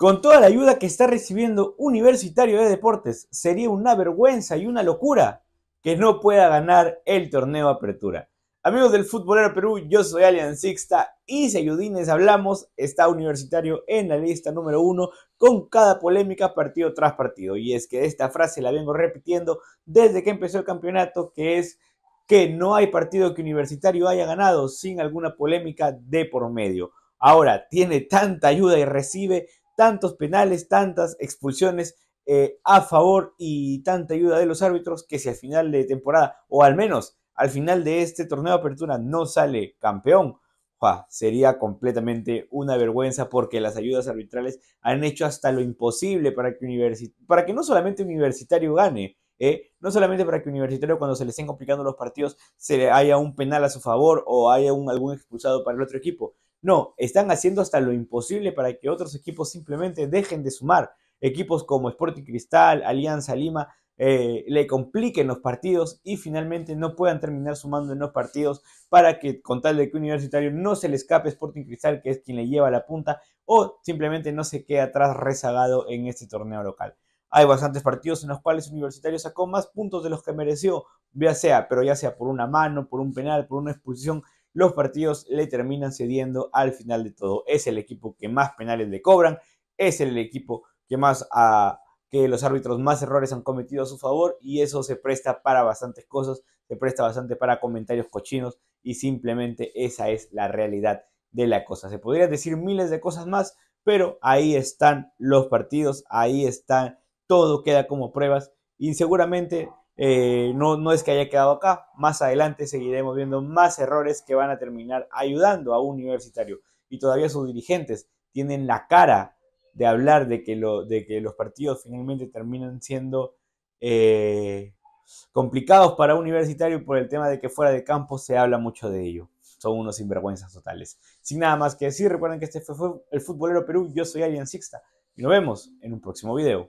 Con toda la ayuda que está recibiendo Universitario de Deportes, sería una vergüenza y una locura que no pueda ganar el torneo Apertura. Amigos del Futbolero Perú, yo soy Alian Sixta y si ayudines hablamos, está universitario en la lista número uno con cada polémica partido tras partido. Y es que esta frase la vengo repitiendo desde que empezó el campeonato, que es que no hay partido que universitario haya ganado sin alguna polémica de por medio. Ahora tiene tanta ayuda y recibe tantos penales, tantas expulsiones eh, a favor y tanta ayuda de los árbitros que si al final de temporada, o al menos al final de este torneo de apertura, no sale campeón, sería completamente una vergüenza porque las ayudas arbitrales han hecho hasta lo imposible para que, para que no solamente Universitario gane, ¿eh? no solamente para que Universitario cuando se le estén complicando los partidos se le haya un penal a su favor o haya un, algún expulsado para el otro equipo, no, están haciendo hasta lo imposible para que otros equipos simplemente dejen de sumar. Equipos como Sporting Cristal, Alianza Lima, eh, le compliquen los partidos y finalmente no puedan terminar sumando en los partidos para que con tal de que Universitario no se le escape Sporting Cristal, que es quien le lleva la punta, o simplemente no se quede atrás rezagado en este torneo local. Hay bastantes partidos en los cuales Universitario sacó más puntos de los que mereció, ya sea, pero ya sea por una mano, por un penal, por una expulsión, los partidos le terminan cediendo al final de todo. Es el equipo que más penales le cobran, es el equipo que más ah, que los árbitros más errores han cometido a su favor y eso se presta para bastantes cosas, se presta bastante para comentarios cochinos y simplemente esa es la realidad de la cosa. Se podría decir miles de cosas más, pero ahí están los partidos, ahí están, todo queda como pruebas y seguramente eh, no, no es que haya quedado acá. Más adelante seguiremos viendo más errores que van a terminar ayudando a un universitario. Y todavía sus dirigentes tienen la cara de hablar de que, los partidos finalmente terminan siendo eh, complicados para universitario por el tema de que fuera de campo se habla mucho de ello. Son unos sinvergüenzas totales. Sin nada más que decir, recuerden que este fue el Futbolero Perú. Yo soy Alien Sixta y nos vemos en un próximo video.